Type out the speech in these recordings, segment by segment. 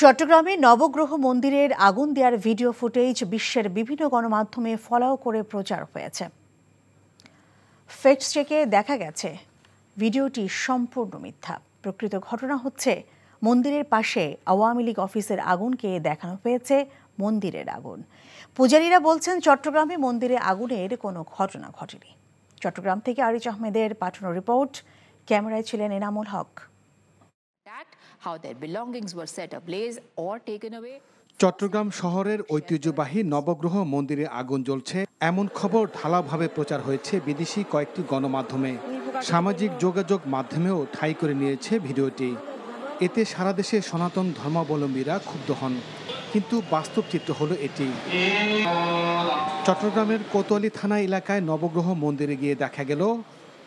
চট্টগ্রামে নবগ্রহ মন্দিরের আগুন দেওয়ার ভিডিও ফুটেজ বিশ্বের বিভিন্ন গণমাধ্যমে ফলাও করে প্রচার হয়েছে ফেক্ট চেকে দেখা গেছে ভিডিওটি সম্পূর্ণ মিথ্যা প্রকৃত ঘটনা হচ্ছে মন্দিরের পাশে আওয়ামী লীগ অফিসের আগুনকে দেখানো হয়েছে মন্দিরের আগুন পূজারীরা বলছেন চট্টগ্রামে মন্দিরে আগুনের কোনো ঘটনা ঘটেনি চট্টগ্রাম থেকে আরিজ আহমেদের পাঠানো রিপোর্ট ক্যামেরায় ছিলেন এনামুল হক how their belongings were set ablaze or taken away. Chittagong শহরের ঐতিহ্যবাহী নবগ্রহ মন্দিরে আগুন জ্বলছে এমন খবর ঢালাভাবে প্রচার হয়েছে বিদেশি কয়েকটি গণমাধ্যমে সামাজিক যোগাযোগ মাধ্যমেও ঠাই করে নিয়েছে ভিডিওটি এতে সারা দেশে সনাতন ধর্মাবলম্বীরা ক্ষুব্ধ হন কিন্তু বাস্তব চিত্র হলো এটি চট্টগ্রামের কোতোয়ালি থানা এলাকায় নবগ্রহ মন্দিরে গিয়ে দেখা গেল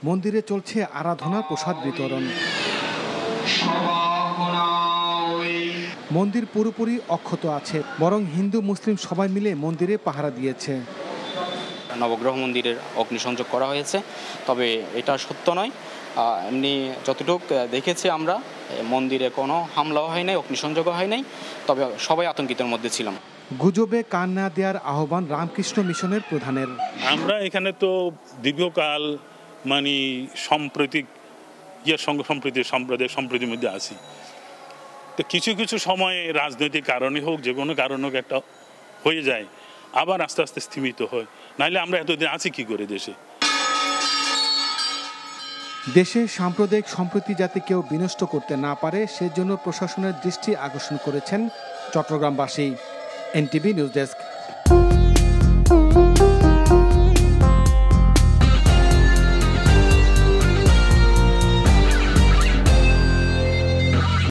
মন্দিরে চলছে আরাধনা প্রসাদ বিতরণ মন্দির পুরোপুরি অক্ষত আছে বরং হিন্দু মুসলিম সবাই মিলে মন্দিরে পাহারা দিয়েছে নবগ্রহ মন্দিরের অগ্নিসংযোগ করা হয়েছে তবে এটা সত্য নয় এমনি যতটুক দেখেছি আমরা মন্দিরে কোনো হামলাও হয় নাই অগ্নিসংযোগও হয় নাই তবে সবাই আতঙ্কিতের মধ্যে ছিলাম গুজবে কান না দেওয়ার আহ্বান রামকৃষ্ণ মিশনের প্রধানের আমরা এখানে তো দীর্ঘকাল মানে সাম্প্রতিক ইয়ে সঙ্গে সম্প্রীতি সম্প্রদায় সম্প্রীতির মধ্যে আছি তো কিছু কিছু সময়ে রাজনৈতিক কারণে হোক যে কোনো কারণ হোক একটা হয়ে যায় আবার আস্তে আস্তে স্থিমিত হয় নাহলে আমরা এতদিন আছি কি করে দেশে দেশে সাম্প্রদায়িক সম্প্রীতি যাতে কেউ বিনষ্ট করতে না পারে সেজন্য প্রশাসনের দৃষ্টি আকর্ষণ করেছেন চট্টগ্রামবাসী এনটিভি নিউজ ডেস্ক